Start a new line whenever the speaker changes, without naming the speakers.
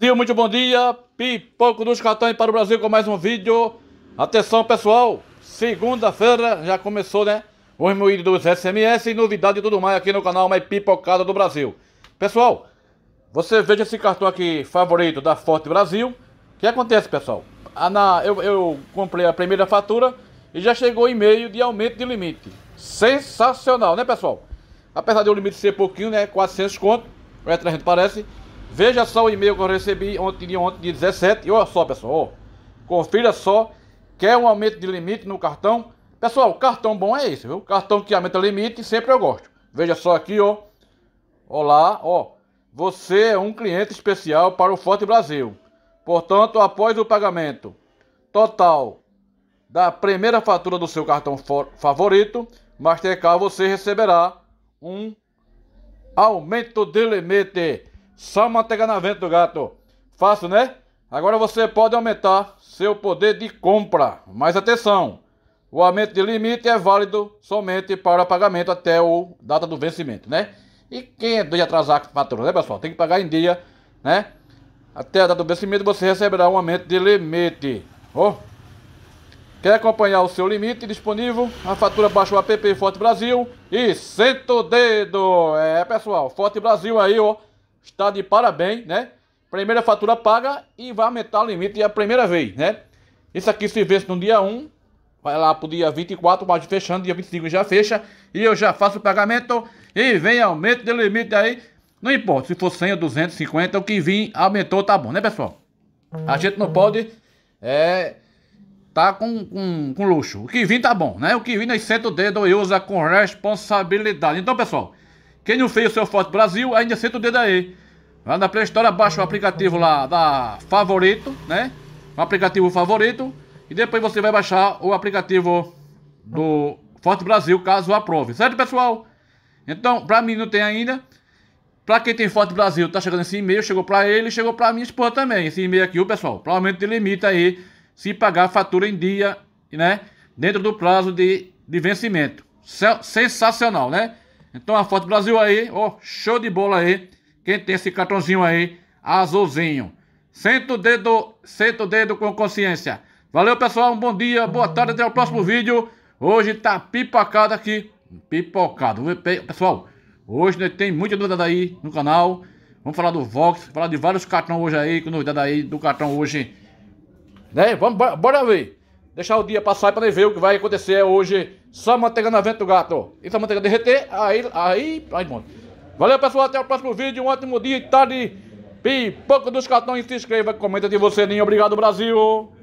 dia, muito bom dia. Pipoco dos cartões para o Brasil com mais um vídeo. Atenção, pessoal. Segunda-feira já começou, né? O remoído dos SMS e novidade e tudo mais aqui no canal Mais Pipocada do Brasil. Pessoal, você veja esse cartão aqui, favorito da Forte Brasil. O que acontece, pessoal? Ah, na, eu, eu comprei a primeira fatura e já chegou e-mail de aumento de limite. Sensacional, né, pessoal? Apesar de o limite ser pouquinho, né? 400 conto, é 300 parece Veja só o e-mail que eu recebi ontem, de ontem, dia 17. E olha só, pessoal. Confira só. Quer um aumento de limite no cartão? Pessoal, cartão bom é esse, viu? Cartão que aumenta limite, sempre eu gosto. Veja só aqui, ó. Olá, ó. Você é um cliente especial para o Forte Brasil. Portanto, após o pagamento total da primeira fatura do seu cartão favorito, Mastercard, você receberá um aumento de limite só manteiga na vento do gato. Fácil, né? Agora você pode aumentar seu poder de compra. Mas atenção, o aumento de limite é válido somente para pagamento até o data do vencimento, né? E quem é de atrasar a fatura, né, pessoal? Tem que pagar em dia, né? Até a data do vencimento você receberá um aumento de limite. Oh. Quer acompanhar o seu limite disponível? A fatura baixa o app Forte Brasil e senta o dedo. É, pessoal, Forte Brasil aí, ó. Oh está de parabéns, né? Primeira fatura paga e vai aumentar o limite a primeira vez, né? Isso aqui se vence no dia 1, vai lá pro dia 24, mas fechando, dia 25 já fecha, e eu já faço o pagamento e vem aumento de limite aí. Não importa, se for 100 ou 250, o que vim aumentou, tá bom, né, pessoal? A gente não pode é, tá com, com, com luxo. O que vim tá bom, né? O que vim nas 100 é dedos eu uso com responsabilidade. Então, pessoal, quem não fez o seu Forte Brasil, ainda senta o dedo aí. Lá na Play Store, baixa o aplicativo lá da Favorito, né? O aplicativo Favorito. E depois você vai baixar o aplicativo do Forte Brasil, caso aprove. Certo, pessoal? Então, pra mim não tem ainda. Pra quem tem Forte Brasil, tá chegando esse e-mail. Chegou pra ele, chegou pra minha esposa também. Esse e-mail aqui, o pessoal, provavelmente limita aí se pagar a fatura em dia, né? Dentro do prazo de, de vencimento. Sensacional, né? Então a foto do Brasil aí, ó, show de bola aí. Quem tem esse cartãozinho aí, azulzinho. Senta o dedo, senta o dedo com consciência. Valeu, pessoal, um bom dia, boa tarde, até o próximo vídeo. Hoje tá pipocado aqui, pipocado. Pessoal, hoje né, tem muita novidade aí no canal. Vamos falar do Vox, falar de vários cartões hoje aí, com novidade aí do cartão hoje. Né? Vamos, bora, bora ver deixar o dia passar para ver o que vai acontecer hoje. Só manteiga na vento do gato. E só manteiga derreter, aí, aí, aí, mano. Valeu, pessoal. Até o próximo vídeo. Um ótimo dia e tarde. Tá pipoca dos cartões. Se inscreva, comenta de você, nem Obrigado, Brasil.